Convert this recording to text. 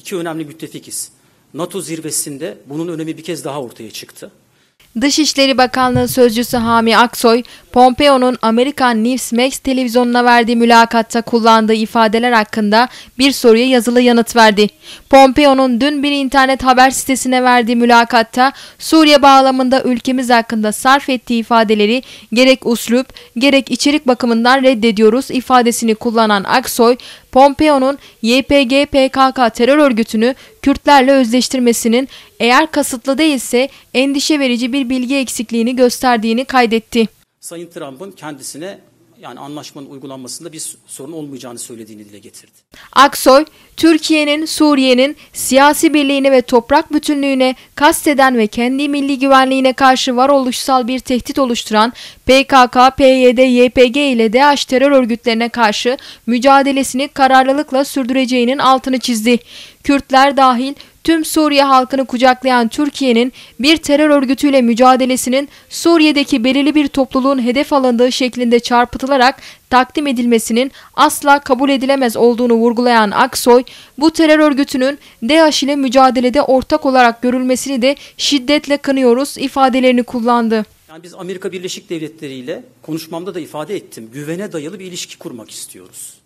iki önemli müttefikiz. NATO zirvesinde bunun önemi bir kez daha ortaya çıktı. Dışişleri Bakanlığı Sözcüsü Hami Aksoy, Pompeo'nun Amerikan Newsmax televizyonuna verdiği mülakatta kullandığı ifadeler hakkında bir soruya yazılı yanıt verdi. Pompeo'nun dün bir internet haber sitesine verdiği mülakatta Suriye bağlamında ülkemiz hakkında sarf ettiği ifadeleri gerek uslup gerek içerik bakımından reddediyoruz ifadesini kullanan Aksoy, Pompeo'nun YPG PKK terör örgütünü Kürtlerle özleştirmesinin eğer kasıtlı değilse endişe verici bir bilgi eksikliğini gösterdiğini kaydetti. Sayın Trump'ın kendisine yani anlaşmanın uygulanmasında bir sorun olmayacağını söylediğini dile getirdi. Aksoy, Türkiye'nin Suriye'nin siyasi birliğini ve toprak bütünlüğüne kasteden ve kendi milli güvenliğine karşı varoluşsal bir tehdit oluşturan PKK, PYD, YPG ile DH terör örgütlerine karşı mücadelesini kararlılıkla sürdüreceğinin altını çizdi. Kürtler dahil tüm Suriye halkını kucaklayan Türkiye'nin bir terör örgütüyle mücadelesinin Suriye'deki belirli bir topluluğun hedef alındığı şeklinde çarpıtılarak takdim edilmesinin asla kabul edilemez olduğunu vurgulayan Aksoy, bu terör örgütünün DAEŞ ile mücadelede ortak olarak görülmesini de şiddetle kınıyoruz ifadelerini kullandı. Yani biz Amerika Birleşik Devletleri ile konuşmamda da ifade ettim. Güvene dayalı bir ilişki kurmak istiyoruz.